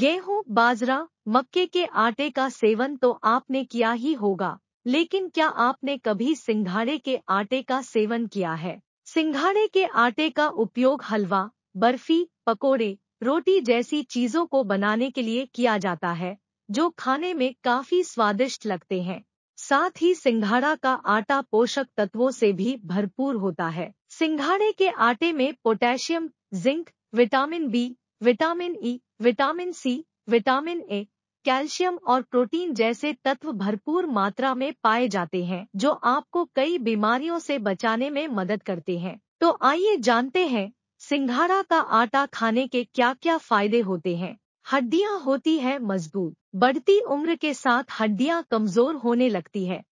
गेहूं बाजरा मक्के के आटे का सेवन तो आपने किया ही होगा लेकिन क्या आपने कभी सिंघाड़े के आटे का सेवन किया है सिंघाड़े के आटे का उपयोग हलवा बर्फी पकोड़े रोटी जैसी चीजों को बनाने के लिए किया जाता है जो खाने में काफी स्वादिष्ट लगते हैं साथ ही सिंघाड़ा का आटा पोषक तत्वों से भी भरपूर होता है सिंघाड़े के आटे में potassium zinc vitamin B vitamin E e, vitamin C vitamin A calcium और प्रोटीन जैसे तत्व भरपूर मात्रा में पाए जाते हैं जो आपको कई बीमारियों से बचाने में मदद करते हैं तो आइए जानते हैं सिंघाड़ा का आटा खाने के क्या क्या फायदे होते हैं हड्डियां होती है मजबूत बढ़ती उम्र के साथ हड्डियां कमजोर होने लगती है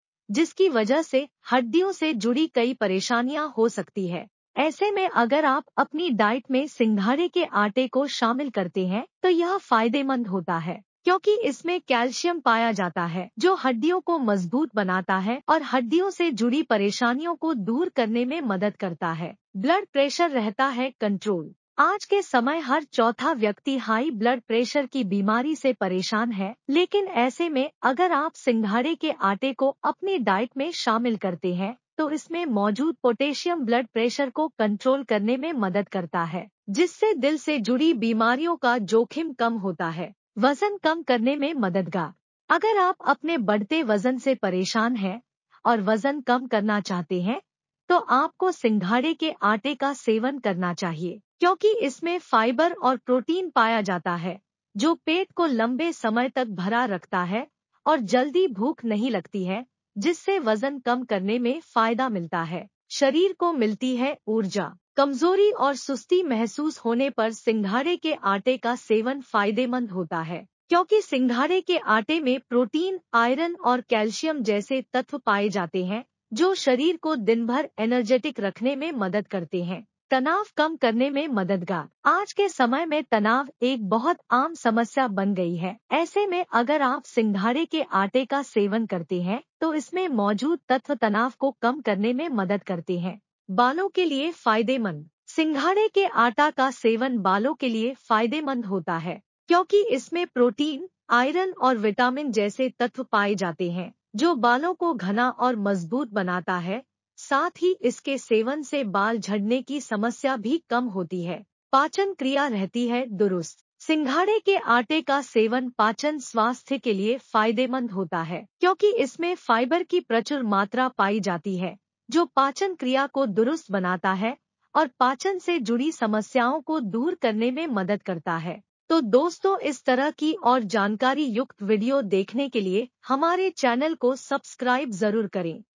जिसकी वजह से हड्डियों से जुड़ी कई परेशानियां हो सकती है ऐसे में अगर आप अपनी डाइट में सिंघाड़े के आटे को शामिल करते हैं तो यह फायदेमंद होता है क्योंकि इसमें कैल्शियम पाया जाता है जो हड्डियों को मजबूत बनाता है और हड्डियों से जुड़ी परेशानियों को दूर करने में मदद करता है ब्लड प्रेशर रहता है कंट्रोल आज के समय हर चौथा व्यक्ति हाई ब्लड प्रेशर की बीमारी से परेशान है लेकिन ऐसे में अगर आप सिंघाड़े के आटे को अपनी डाइट में शामिल करते हैं तो इसमें मौजूद पोटेशियम ब्लड प्रेशर को कंट्रोल करने में मदद करता है जिससे दिल से जुड़ी बीमारियों का जोखिम कम होता है वजन कम करने में मददगार अगर आप अपने बढ़ते वजन से परेशान हैं और वजन कम करना चाहते हैं तो आपको सिंघाड़े के आटे का सेवन करना चाहिए क्योंकि इसमें फाइबर और प्रोटीन पाया जाता है जो पेट को लंबे समय तक भरा रखता है और जल्दी भूख नहीं लगती है जिससे वजन कम करने में फायदा मिलता है शरीर को मिलती है ऊर्जा कमजोरी और सुस्ती महसूस होने पर सिंघाड़े के आटे का सेवन फायदेमंद होता है क्योंकि सिंघाड़े के आटे में प्रोटीन आयरन और कैल्शियम जैसे तत्व पाए जाते हैं जो शरीर को दिन भर एनर्जेटिक रखने में मदद करते हैं तनाव कम करने में मददगार आज के समय में तनाव एक बहुत आम समस्या बन गई है ऐसे में अगर आप सिंघाड़े के आटे का सेवन करते हैं तो इसमें मौजूद तत्व तनाव को कम करने में मदद करते हैं बालों के लिए फायदेमंद सिंघाड़े के आटा का सेवन बालों के लिए फायदेमंद होता है क्योंकि इसमें प्रोटीन आयरन और विटामिन जैसे तत्व पाए जाते हैं जो बालों को घना और मजबूत बनाता है साथ ही इसके सेवन से बाल झड़ने की समस्या भी कम होती है पाचन क्रिया रहती है दुरुस्त सिंघाड़े के आटे का सेवन पाचन स्वास्थ्य के लिए फायदेमंद होता है क्योंकि इसमें फाइबर की प्रचुर मात्रा पाई जाती है जो पाचन क्रिया को दुरुस्त बनाता है और पाचन से जुड़ी समस्याओं को दूर करने में मदद करता है तो दोस्तों इस तरह की और जानकारी युक्त वीडियो देखने के लिए हमारे चैनल को सब्सक्राइब जरूर करें